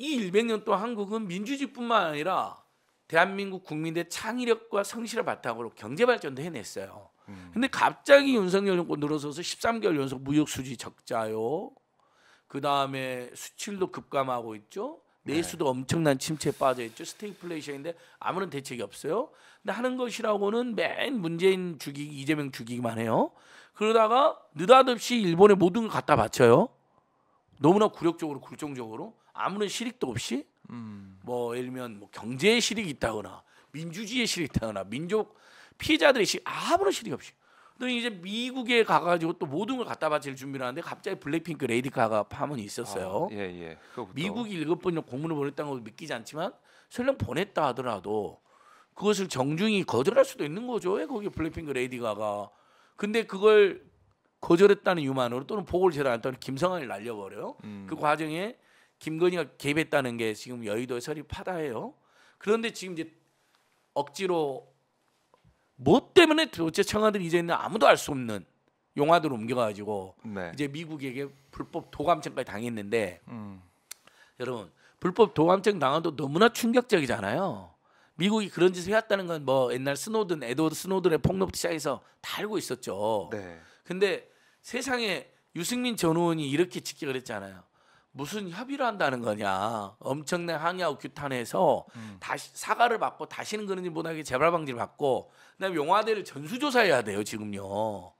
이 100년 동안 한국은 민주주의뿐만 아니라 대한민국 국민의 창의력과 성실을 바탕으로 경제 발전도 해냈어요. 그런데 음. 갑자기 윤석열 정권 들어서서 13개월 연속 무역 수지 적자요. 그 다음에 수출도 급감하고 있죠. 네. 내수도 네. 엄청난 침체에 빠져 있죠. 스테이플레이션인데 아무런 대책이 없어요. 근데 하는 것이라고는 맨 문재인 죽이기, 이재명 죽이기만 해요. 그러다가 느닷없이 일본에 모든 걸 갖다 바쳐요. 너무나 굴욕적으로 굴종적으로 아무런 실익도 없이 음. 뭐 예를 들면 뭐 경제의 실익이 있다거나 민주주의의 실익이 있다거나 민족 피해자들의 실 아무런 실익 없이 그랬더 이제 미국에 가가지고 또 모든 걸 갖다 바칠 준비를 하는데 갑자기 블랙핑크 레이디가가 파문이 있었어요. 아, 예, 예. 미국이 일곱 번역 공문을 보냈다는 걸 믿기지 않지만 설령 보냈다 하더라도 그것을 정중히 거절할 수도 있는 거죠. 왜 거기 블랙핑크 레이디가가 근데 그걸 거절했다는 유만으로 또는 보고를 제대로 안 했다는 김성환을 날려버려요. 그 음. 그 과정에 김건희가 개입했다는 게 지금 여의도에 설립하다해요 그런데 지금 이제 억지로 뭐 때문에 도대체 청와대를 이제 는 아무도 알 수 없는 용화들을 옮겨가지고 네. 이제 미국에게 불법 도감청까지 당했는데 음. 여러분 불법 도감청 당한도 너무나 충격적이잖아요. 미국이 그런 짓을 해왔다는 건 뭐 옛날 스노든, 에드워드 스노든의 폭로부터 시작해서 다 알고 있었죠. 네. 근데 세상에 유승민 전 의원이 이렇게 직격을 했잖아요. 무슨 협의를 한다는 거냐. 엄청난 항의하고 규탄해서 음. 다시 사과를 받고 다시는 그런지 못하게 재발 방지를 받고 그다음에 용화대를 전수조사해야 돼요 지금요.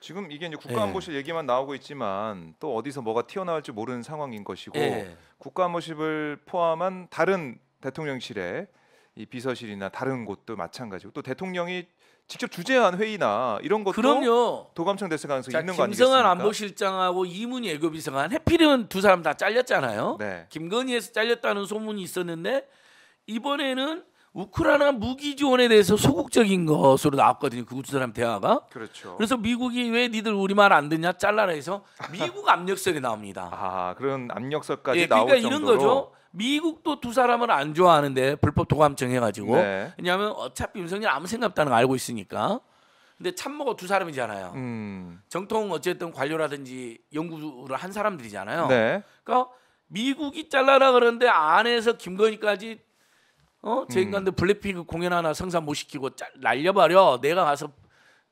지금 이게 이제 네. 국가안보실 네. 얘기만 나오고 있지만 또 어디서 뭐가 튀어나올지 모르는 상황인 것이고 네. 국가안보실을 포함한 다른 대통령실에이 비서실이나 다른 곳도 마찬가지고 또 대통령이 직접 주재한 회의나 이런 것도 그럼요. 도감청 됐을 가능성이 자, 있는 거 아니겠습니까? 김성환 안보실장하고 이문희 외교비서관 해필은 두 사람 다 잘렸잖아요. 네. 김건희에서 잘렸다는 소문이 있었는데 이번에는 우크라이나 무기 지원에 대해서 소극적인 것으로 나왔거든요. 그 두 사람 대화가. 그렇죠. 그래서 미국이 왜 니들 우리 말 안 듣냐 잘라라 해서 미국 압력설이 나옵니다. 아 그런 압력설까지 예, 그러니까 나올 정도로. 이런 거죠. 미국도 두 사람을 안 좋아하는데 불법 도감청 해가지고 네. 왜냐하면 어차피 윤석열 아무 생각 없다는 거 알고 있으니까 근데 참모가 두 사람이잖아요. 음. 정통 어쨌든 관료라든지 연구를 한 사람들이잖아요. 네. 그러니까 미국이 잘라라 그러는데 안에서 김건희까지 어저 음. 인간들 음. 블랙핑크 공연 하나 성사 못 시키고 짤, 날려버려 내가 가서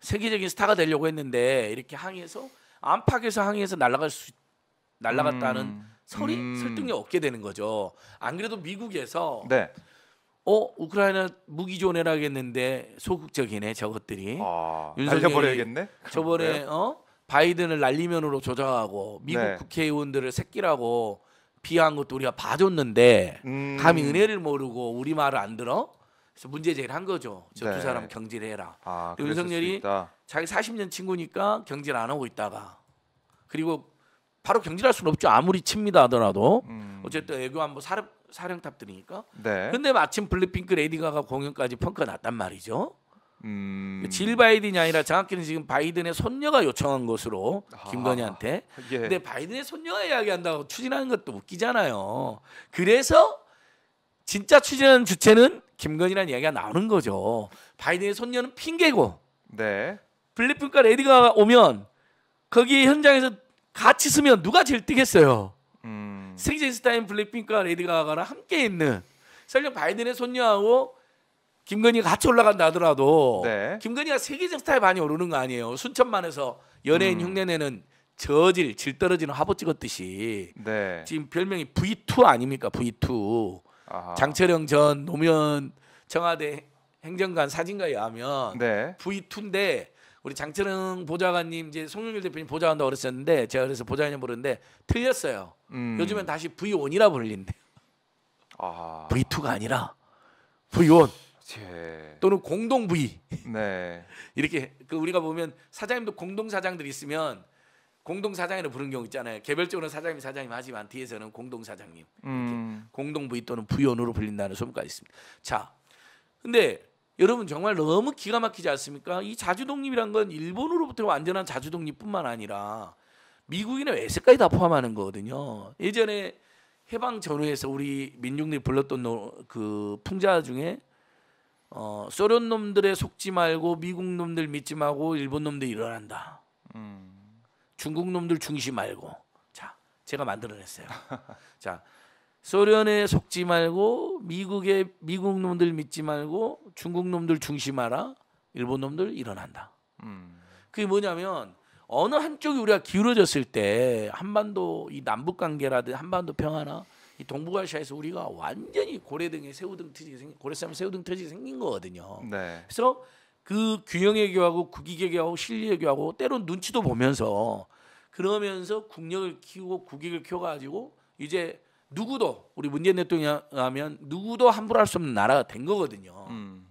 세계적인 스타가 되려고 했는데 이렇게 항의해서 안팎에서 항의해서 날라갈 수 날라갔다는 음. 설이 음. 설득력 없게 되는 거죠. 안 그래도 미국에서 네. 어 우크라이나 무기 존해라겠는데 소극적이네 저것들이 아, 날려버려야겠네. 저번에 네. 어 바이든을 날리면으로 조작하고 미국 네. 국회의원들을 새끼라고 비한 하 것도 우리가 봐줬는데 음. 감히 은혜를 모르고 우리 말을 안 들어. 그래서 문제 제기를 한 거죠. 저두 네. 사람 경질해라. 아, 윤석열이 자기 40년 친구니까 경질 안 하고 있다가 그리고 바로 경질할 수는 없죠. 아무리 칩니다 하더라도 음. 어쨌든 애교한 뭐 사령 사령탑들이니까. 네. 근데 마침 블랙핑크 레이디가가 공연까지 펑크가 났단 말이죠. 음. 그러니까 질 바이든이 아니라 정확히는 지금 바이든의 손녀가 요청한 것으로 아. 김건희한테. 예. 근데 바이든의 손녀가 이야기한다고 추진하는 것도 웃기잖아요. 음. 그래서 진짜 추진하는 주체는 김건희라는 이야기가 나오는 거죠. 바이든의 손녀는 핑계고. 네. 블랙핑크 레이디가 오면 거기 현장에서 같이 쓰면 누가 제일 뛰겠어요? 음. 스팅제스타인 블랙핑크와 레이디 가가랑 함께 있는 설령 바이든의 손녀하고 김건희가 같이 올라간다 하더라도 네. 김건희가 세계적 스타의 반이 오르는 거 아니에요. 순천만에서 연예인 음. 흉내내는 저질 질 떨어지는 화보 찍었듯이 네. 지금 별명이 V2 아닙니까? V2 아하. 장철영 전 노무현 청와대 행정관 사진가에 하면 네. V2인데 우리 장철웅 보좌관님 이제 송영길 대표님 보좌관도어렸었는데 제가 그래서 보좌관님 부르는데 틀렸어요. 음. 요즘엔 다시 V1이라 불린대요. 아. V2가 아니라 V1 제... 또는 공동 V. 네. 이렇게 그 우리가 보면 사장님도 공동 사장들 있으면 공동 사장이라 부르는 경우 있잖아요. 개별적으로 사장님 사장님 하지만 뒤에서는 공동 사장님. 음. 공동 V 또는 V1으로 불린다는 소문까지 있습니다. 자. 근데 여러분 정말 너무 기가 막히지 않습니까? 이 자주독립이란 건 일본으로부터 완전한 자주독립뿐만 아니라 미국인의 외세까지 다 포함하는 거거든요. 예전에 해방 전후에서 우리 민중들이 불렀던 노, 그 풍자 중에 어, 소련 놈들의 속지 말고 미국 놈들 믿지 말고 일본 놈들 일어난다. 음. 중국 놈들 중시 말고. 자, 제가 만들어냈어요. 자, 소련에 속지 말고 미국의 미국 놈들 믿지 말고 중국 놈들 중심하라. 일본 놈들 일어난다. 음. 그게 뭐냐면 어느 한쪽이 우리가 기울어졌을 때 한반도 이 남북 관계라든 한반도 평화나 이 동북아시아에서 우리가 완전히 고래등에 새우등 터지게 생 고래싸움 새우등 터지게 생긴 거거든요. 네. 그래서 그 균형외교하고 국익외교하고 실리외교하고 때론 눈치도 보면서 그러면서 국력을 키우고 국익을 키워가지고 이제 누구도 우리 문재인 대통령 하면 누구도 함부로 할 수 없는 나라가 된 거거든요. 음.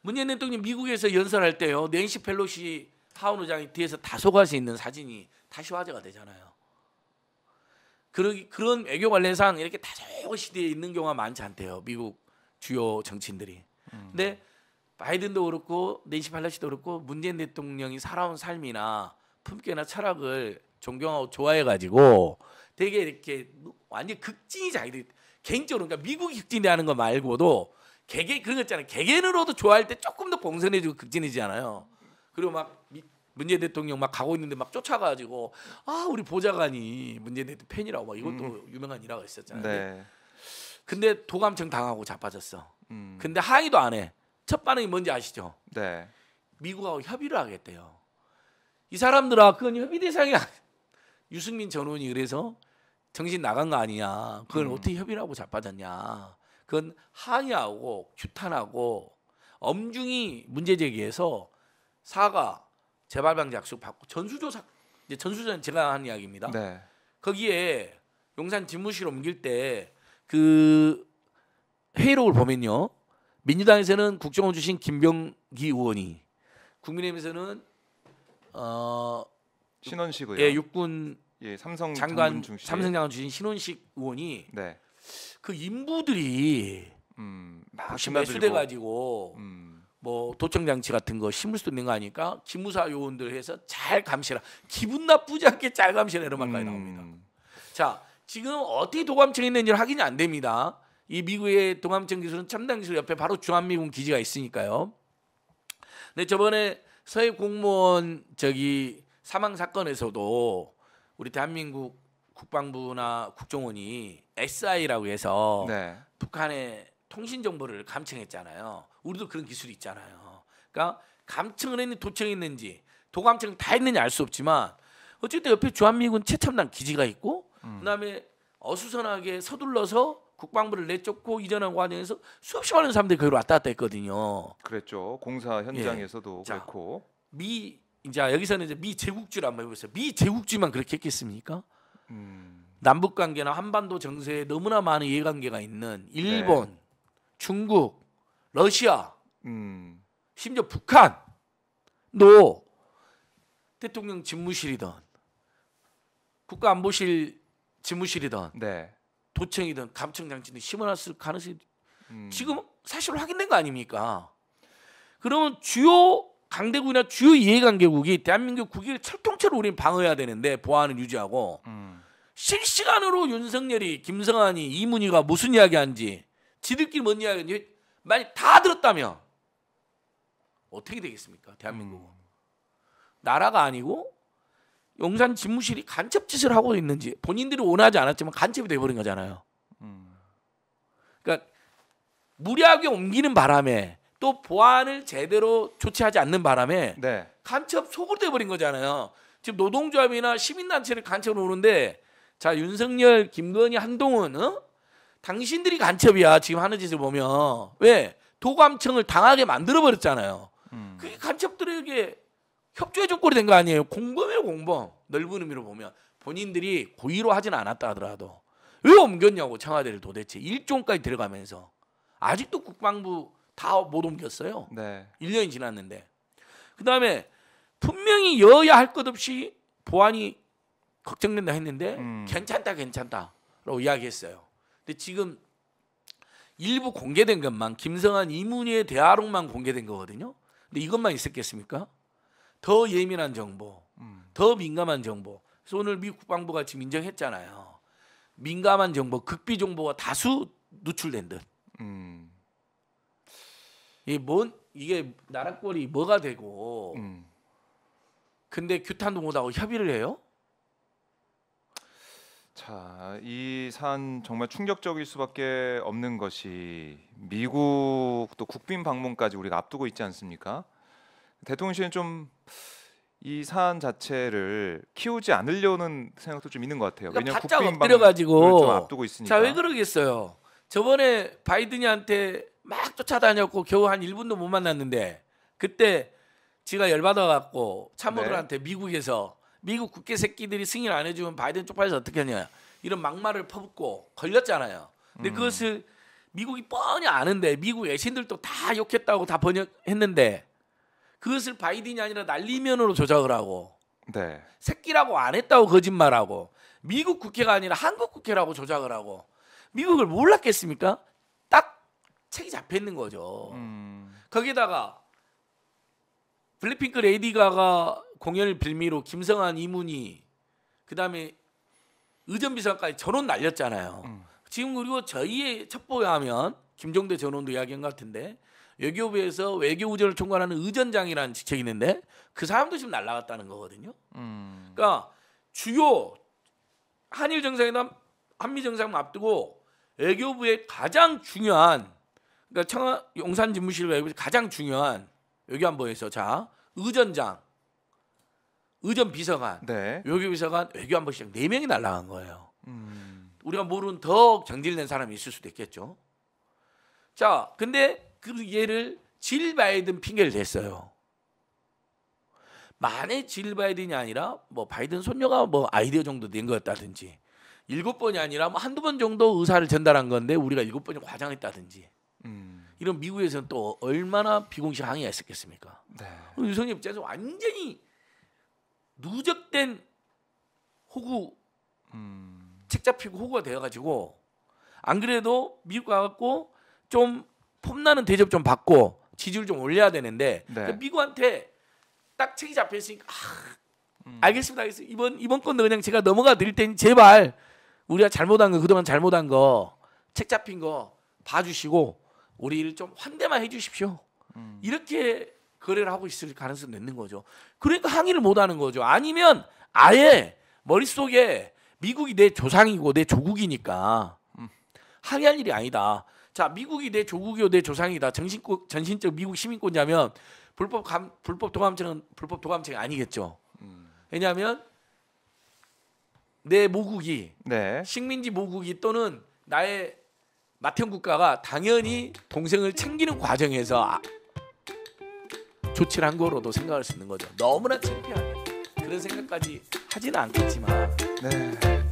문재인 대통령 미국에서 연설할 때요. 낸시 펠로시 하원 의장이 뒤에서 다소가서 있는 사진이 다시 화제가 되잖아요. 그런 그런 외교 관련상 이렇게 다소시 뒤에 있는 경우가 많지 않대요. 미국 주요 정치인들이. 음. 근데 바이든도 그렇고 낸시 펠로시도 그렇고 문재인 대통령이 살아온 삶이나 품격이나 철학을 존경하고 좋아해 가지고 음. 되게 이렇게 뭐 완전 극진이자 아이들 개인적으로 그러니까 미국이 극진이라는 거 말고도 개개 그런 거 있잖아요. 개개인으로도 좋아할 때 조금 더 봉선해지고 극진이잖아요. 그리고 막 문재인 대통령 막 가고 있는데 막 쫓아가지고 아 우리 보좌관이 문재인 대통령 팬이라고 막 이것도 음. 유명한 일화가 있었잖아요. 네. 근데 도감청 당하고 자빠졌어. 음. 근데 항의도 안 해. 첫 반응이 뭔지 아시죠? 네. 미국하고 협의를 하겠대요. 이 사람들아 그건 협의 대상이 아니 유승민 전 의원이 그래서 정신 나간 거 아니냐. 그걸 음. 어떻게 협의를 하고 자빠졌냐. 그건 항의하고 규탄하고 엄중히 문제 제기해서 사과 재발 방지 약속 받고 전수조사 이제 전수조사는 제가 한 이야기입니다. 네. 거기에 용산 집무실 옮길 때 그 회의록을 보면요. 민주당에서는 국정원 주신 김병기 의원이 국민의힘에서는 어 신원식이요. 예, 육군 예, 삼성 장관 중심. 삼성 장관 주신 신원식 의원이 네. 그 인부들이 음, 매수돼 가지고 음. 뭐 도청 장치 같은 거 심을 수도 있는 거 아니까 기무사 요원들 해서 잘 감시라 기분 나쁘지 않게 잘 감시라는 말까지 음. 나옵니다. 자 지금 어떻게 도감청에 있는지를 확인이 안 됩니다. 이 미국의 도감청 기술은 첨단 기술 옆에 바로 주한미군 기지가 있으니까요. 네 저번에 서해 공무원 저기 사망 사건에서도 우리 대한민국 국방부나 국정원이 SI라고 해서 네. 북한의 통신 정보를 감청했잖아요. 우리도 그런 기술이 있잖아요. 그러니까 감청을 했는지 도청했는지 도감청 다 했는지 알 수 없지만 어쨌든 옆에 주한미군 최첨단 기지가 있고 음. 그다음에 어수선하게 서둘러서 국방부를 내쫓고 이전한 과정에서 수없이 많은 사람들이 거기로 왔다 갔다 했거든요. 그랬죠. 공사 현장에서도 예. 그렇고. 미 이제 아, 여기서는 이제 미 제국주의를 한번 해보세요. 미 제국주의만 그렇게 했겠습니까? 음. 남북 관계나 한반도 정세에 너무나 많은 이해관계가 있는 일본, 네. 중국, 러시아, 음. 심지어 북한도 대통령 집무실이든 국가안보실 집무실이든 네. 도청이든 감청장치든 심어놨을 가능성이 음. 지금 사실 확인된 거 아닙니까? 그러면 주요 강대국이나 주요 이해관계국이 대한민국 국익을 철통째로 우리는 방어해야 되는데 보안을 유지하고 음. 실시간으로 윤석열이, 김성환이, 이문희가 무슨 이야기한지 지들끼리 뭔 이야기인지 만약 다 들었다면 어떻게 되겠습니까? 대한민국은 음. 나라가 아니고 용산 집무실이 간첩 짓을 하고 있는지 본인들이 원하지 않았지만 간첩이 돼버린 거잖아요. 음. 그러니까 무리하게 옮기는 바람에 또 보안을 제대로 조치하지 않는 바람에 네. 간첩 속을 돼 버린 거잖아요. 지금 노동조합이나 시민단체를 간첩으로 오는데 자 윤석열, 김건희, 한동훈 어? 당신들이 간첩이야 지금 하는 짓을 보면 왜 도감청을 당하게 만들어 버렸잖아요. 음. 그게 간첩들에게 협조의 조건이 된 거 아니에요. 공범이에요 공범 넓은 의미로 보면 본인들이 고의로 하진 않았다 하더라도 왜 옮겼냐고 청와대를 도대체 일종까지 들어가면서 아직도 국방부 다못 옮겼어요. 네. 1년이 지났는데. 그다음에 분명히 여야 할 것 없이 보안이 걱정된다 했는데 음. 괜찮다 괜찮다라고 이야기했어요. 근데 지금 일부 공개된 것만 김성한 이문희의 대화록만 공개된 거거든요. 근데 이것만 있었겠습니까? 더 예민한 정보, 음. 더 민감한 정보. 그래서 오늘 미 국방부가 지금 인정했잖아요. 민감한 정보, 극비 정보가 다수 누출된 듯. 음. 이뭔 이게 나락골이 뭐가 되고 음. 근데 규탄 동호하고 협의를 해요? 자, 이 사안 정말 충격적일 수밖에 없는 것이 미국 또 국빈 방문까지 우리가 앞두고 있지 않습니까? 대통령실은 좀 이 사안 자체를 키우지 않으려는 생각도 좀 있는 것 같아요. 그러니까 왜냐하면 국빈 엎드려 가 앞두고 있으니까. 자, 왜 그러겠어요? 저번에 바이든이한테 막 쫓아다녔고 겨우 한 1분도 못 만났는데 그때 제가 열받아 갖고 참모들한테 네. 미국에서 미국 국회 새끼들이 승인 안 해주면 바이든 쪽팔려서 어떻게 하냐 이런 막말을 퍼붓고 걸렸잖아요. 근데 음. 그것을 미국이 뻔히 아는데 미국 외신들도 다 욕했다고 다 번역했는데 그것을 바이든이 아니라 날리면으로 조작을 하고 네. 새끼라고 안 했다고 거짓말하고 미국 국회가 아니라 한국 국회라고 조작을 하고 미국을 몰랐겠습니까? 책이 잡혀 있는 거죠. 음. 거기다가 블랙핑크 레이디 가가 공연을 빌미로 김성한 이문희 그다음에 의전비서관까지 전원 날렸잖아요. 음. 지금 그리고 저희의 첩보에 하면 김종대 전원도 이야기한 것 같은데 외교부에서 외교 우전을 총괄하는 의전장이라는 직책이 있는데 그 사람도 지금 날라갔다는 거거든요. 음. 그러니까 주요 한일 정상회담 한미 정상 앞두고 외교부의 가장 중요한 그러니까 청하 용산 집무실 외에부 가장 중요한 외교안보에서 자 의전장, 의전 비서관, 네. 외교 비서관, 외교안번 시장 네 명이 날라간 거예요. 음. 우리가 모르는 더 경질된 사람이 있을 수도 있겠죠. 자, 근데 그 얘를 질 바이든 핑계를 댔어요. 만에 질 바이든이 아니라 뭐 바이든 손녀가 뭐 아이디어 정도 낸 거였다든지 일곱 번이 아니라 뭐 한두 번 정도 의사를 전달한 건데 우리가 일곱 번이 과장했다든지 음. 이런 미국에서는 또 얼마나 비공식 항의가있었겠습니까 네. 유승민 입장에서 완전히 누적된 호구 음. 책 잡히고 호구가 되어가지고 안 그래도 미국 가갖고 좀 폼나는 대접 좀 받고 지지율 좀 올려야 되는데 네. 그러니까 미국한테 딱 책이 잡혀 있으니까 아, 음. 알겠습니다, 알겠습니다. 이번 이번 건도 그냥 제가 넘어가 드릴 테니 제발 우리가 잘못한 거 그동안 잘못한 거 책 잡힌 거 봐주시고 우리 일좀 환대만 해주십시오. 음. 이렇게 거래를 하고 있을 가능성이 있는 거죠. 그러니까 항의를 못 하는 거죠. 아니면 아예 머릿속에 미국이 내 조상이고 내 조국이니까 음. 항의할 일이 아니다. 자, 미국이 내 조국이요 내 조상이다. 정신국 전신적 미국 시민권자면 불법 감, 불법 도감청은 불법 도감청이 아니겠죠. 음. 왜냐하면 내 모국이 네. 식민지 모국이 또는 나의 마태형 국가가 당연히 동생을 챙기는 과정에서 아, 조치를 한 거로도 생각할 수 있는 거죠. 너무나 창피하게 그런 생각까지 하지는 않겠지만. 네.